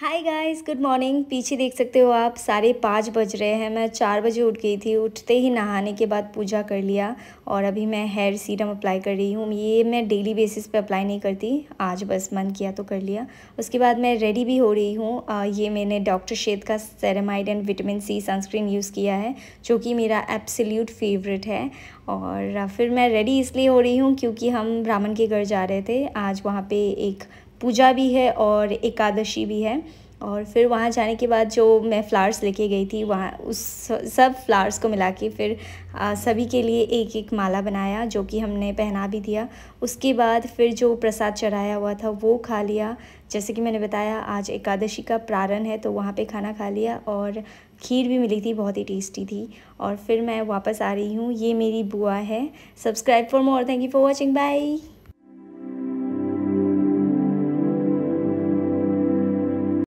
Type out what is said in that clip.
hi guys good morning पीछे देख सकते हो आप सारे पाँच बज रहे हैं मैं चार बजे उठ गई थी उठते ही नहाने के बाद पूजा कर लिया और अभी मैं हेयर सीरम अप्लाई कर रही हूँ ये मैं डेली बेसिस पे अप्लाई नहीं करती आज बस मन किया तो कर लिया उसके बाद मैं रेडी भी हो रही हूँ ये मैंने डॉक्टर शेद का ceramide and vitamin C sunscreen use किया है जो कि मेरा एब्सोल्यूट फेवरेट है और फिर मैं रेडी इसलिए हो रही हूँ क्योंकि हम ब्राह्मण के घर जा रहे थे आज वहाँ पर एक पूजा भी है और एकादशी भी है और फिर वहाँ जाने के बाद जो मैं फ़्लावर्स लेके गई थी वहाँ उस सब फ्लावर्स को मिला के फिर आ, सभी के लिए एक एक माला बनाया जो कि हमने पहना भी दिया उसके बाद फिर जो प्रसाद चढ़ाया हुआ था वो खा लिया जैसे कि मैंने बताया आज एकादशी का प्रारंभ है तो वहाँ पे खाना खा लिया और खीर भी मिली थी बहुत ही टेस्टी थी और फिर मैं वापस आ रही हूँ ये मेरी बुआ है subscribe for more thank you for watching by